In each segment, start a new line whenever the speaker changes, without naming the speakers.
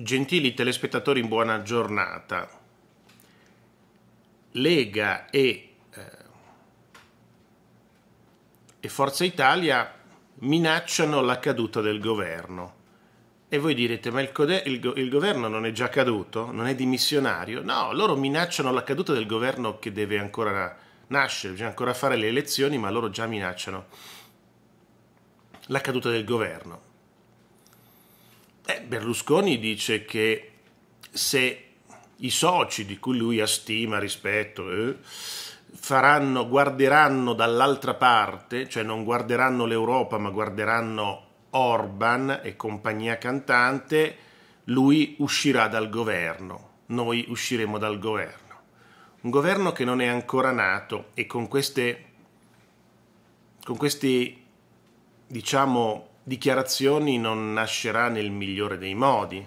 Gentili telespettatori, buona giornata. Lega e, eh, e, Forza Italia minacciano la caduta del governo. E voi direte, ma il, code- il, go- il governo non è già caduto? Non è dimissionario? No, loro minacciano la caduta del governo che deve ancora nascere, bisogna ancora fare le elezioni, ma loro già minacciano la caduta del governo. Eh, Berlusconi dice che se i soci di cui lui ha stima, rispetto, eh, faranno, guarderanno dall'altra parte, cioè non guarderanno l'Europa ma guarderanno Orban e compagnia cantante, lui uscirà dal governo, noi usciremo dal governo. Un governo che non è ancora nato e con queste, con questi, diciamo, dichiarazioni non nascerà nel migliore dei modi.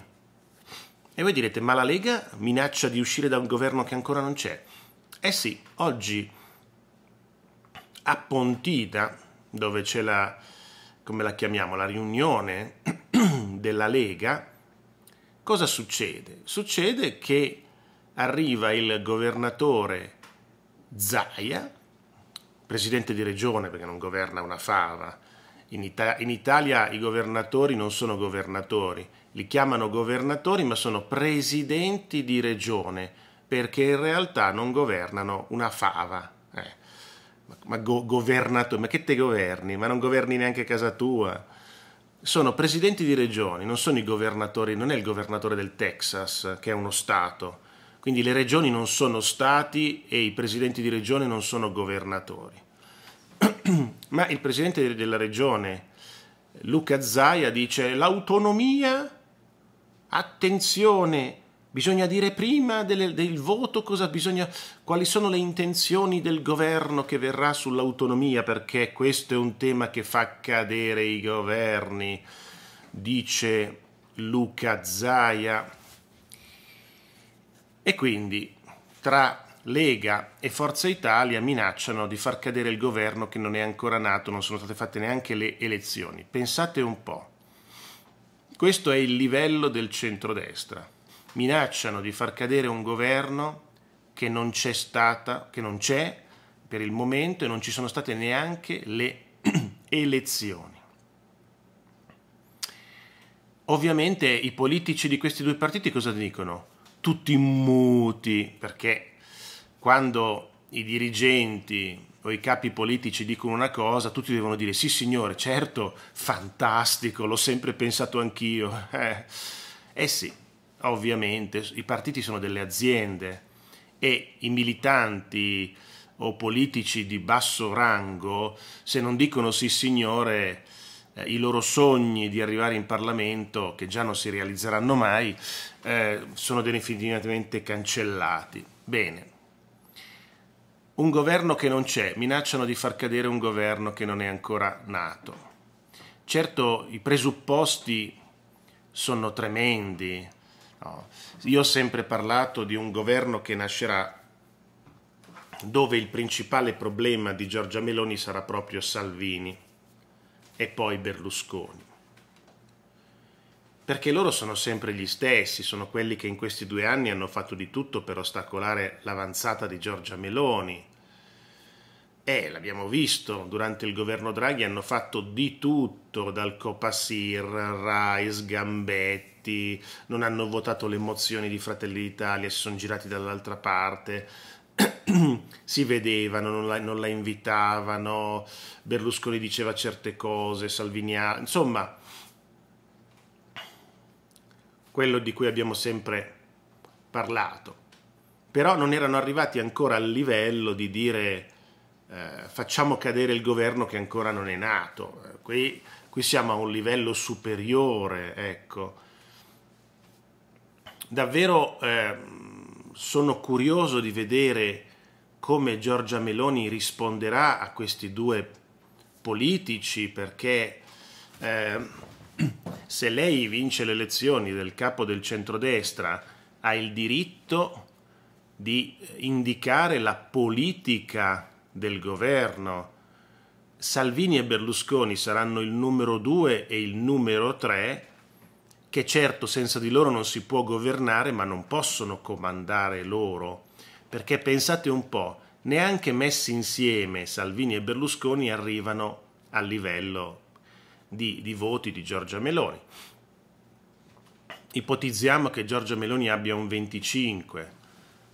E voi direte, ma la Lega minaccia di uscire da un governo che ancora non c'è? Eh sì, oggi a Pontida, dove c'è la, come la chiamiamo, la riunione della Lega, cosa succede? Succede che arriva il governatore Zaia, presidente di regione perché non governa una fava, in, Ita- in Italia i governatori non sono governatori, li chiamano governatori ma sono presidenti di regione perché in realtà non governano una fava. Eh. Ma, go- governatore, ma che te governi? Ma non governi neanche casa tua. Sono presidenti di regioni, non sono i governatori, non è il governatore del Texas che è uno Stato. Quindi le regioni non sono stati e i presidenti di regione non sono governatori. ma il presidente della regione Luca Zaia dice l'autonomia, attenzione, bisogna dire prima del, del voto bisogna, quali sono le intenzioni del governo che verrà sull'autonomia, perché questo è un tema che fa cadere i governi, dice Luca Zaia. E quindi tra Lega e Forza Italia minacciano di far cadere il governo che non è ancora nato, non sono state fatte neanche le elezioni. Pensate un po'. Questo è il livello del centrodestra. Minacciano di far cadere un governo che non c'è stata, che non c'è per il momento e non ci sono state neanche le elezioni. Ovviamente i politici di questi due partiti cosa dicono? Tutti muti, perché quando i dirigenti o i capi politici dicono una cosa, tutti devono dire sì signore, certo, fantastico, l'ho sempre pensato anch'io. Eh, eh sì, ovviamente, i partiti sono delle aziende e i militanti o politici di basso rango, se non dicono sì signore, eh, i loro sogni di arrivare in Parlamento, che già non si realizzeranno mai, eh, sono definitivamente cancellati. Bene, un governo che non c'è, minacciano di far cadere un governo che non è ancora nato. Certo i presupposti sono tremendi. No? Io ho sempre parlato di un governo che nascerà dove il principale problema di Giorgia Meloni sarà proprio Salvini e poi Berlusconi. Perché loro sono sempre gli stessi, sono quelli che in questi due anni hanno fatto di tutto per ostacolare l'avanzata di Giorgia Meloni, eh, l'abbiamo visto, durante il governo Draghi hanno fatto di tutto, dal Copasir, Rais, Gambetti, non hanno votato le mozioni di Fratelli d'Italia, si sono girati dall'altra parte, si vedevano, non la, non la, invitavano, Berlusconi diceva certe cose, Salvini... insomma, quello di cui abbiamo sempre parlato. Però non erano arrivati ancora al livello di dire eh, facciamo cadere il governo che ancora non è nato. Eh, qui, qui siamo a un livello superiore, ecco. Davvero eh, sono curioso di vedere come Giorgia Meloni risponderà a questi due politici perché eh, se lei vince le elezioni del capo del centrodestra ha il diritto di indicare la politica del governo. Salvini e Berlusconi saranno il numero due e il numero tre, che certo senza di loro non si può governare, ma non possono comandare loro. Perché pensate un po', neanche messi insieme Salvini e Berlusconi arrivano al livello di, di voti di Giorgia Meloni. Ipotizziamo che Giorgia Meloni abbia un 25,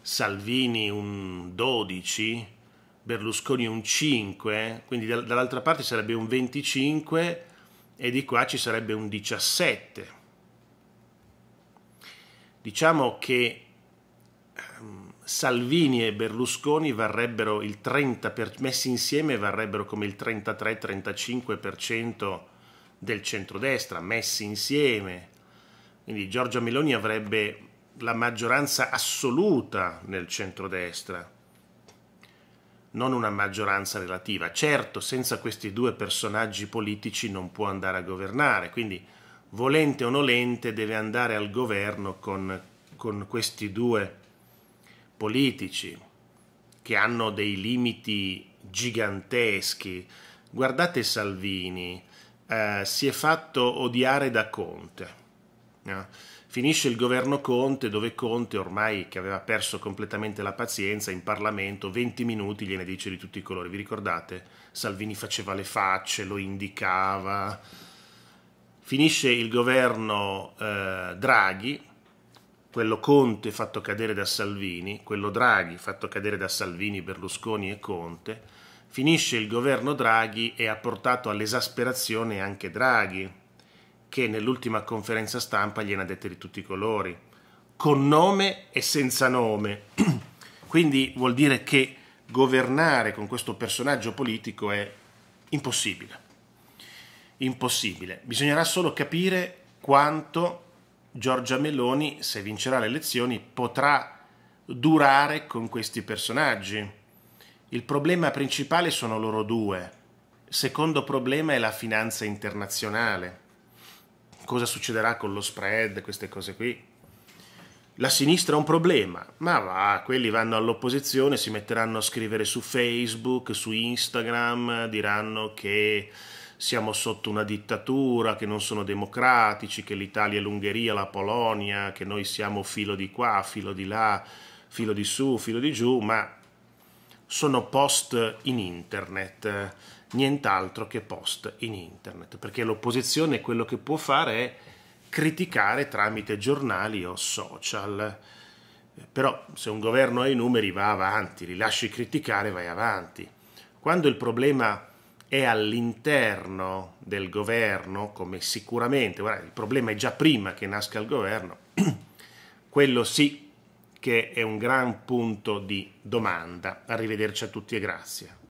Salvini un 12, Berlusconi un 5, quindi dall'altra parte sarebbe un 25 e di qua ci sarebbe un 17. Diciamo che ehm, Salvini e Berlusconi varrebbero il 30%, per, messi insieme varrebbero come il 33-35% del centrodestra, messi insieme. Quindi Giorgia Meloni avrebbe la maggioranza assoluta nel centrodestra non una maggioranza relativa. Certo, senza questi due personaggi politici non può andare a governare, quindi volente o nolente deve andare al governo con, con questi due politici che hanno dei limiti giganteschi. Guardate Salvini, eh, si è fatto odiare da Conte. No? Finisce il governo Conte dove Conte ormai che aveva perso completamente la pazienza in Parlamento 20 minuti gliene dice di tutti i colori. Vi ricordate? Salvini faceva le facce, lo indicava. Finisce il governo eh, Draghi, quello Conte fatto cadere da Salvini, quello Draghi fatto cadere da Salvini, Berlusconi e Conte. Finisce il governo Draghi e ha portato all'esasperazione anche Draghi che nell'ultima conferenza stampa gliene ha dette di tutti i colori, con nome e senza nome. Quindi vuol dire che governare con questo personaggio politico è impossibile. Impossibile. Bisognerà solo capire quanto Giorgia Meloni, se vincerà le elezioni, potrà durare con questi personaggi. Il problema principale sono loro due. Il secondo problema è la finanza internazionale cosa succederà con lo spread, queste cose qui. La sinistra ha un problema, ma va, quelli vanno all'opposizione, si metteranno a scrivere su Facebook, su Instagram, diranno che siamo sotto una dittatura, che non sono democratici, che l'Italia, è l'Ungheria, la Polonia, che noi siamo filo di qua, filo di là, filo di su, filo di giù, ma sono post in internet, nient'altro che post in internet, perché l'opposizione quello che può fare è criticare tramite giornali o social. Però se un governo ha i numeri va avanti, li lasci criticare, vai avanti. Quando il problema è all'interno del governo, come sicuramente, guarda, il problema è già prima che nasca il governo, quello sì che è un gran punto di domanda. Arrivederci a tutti e grazie.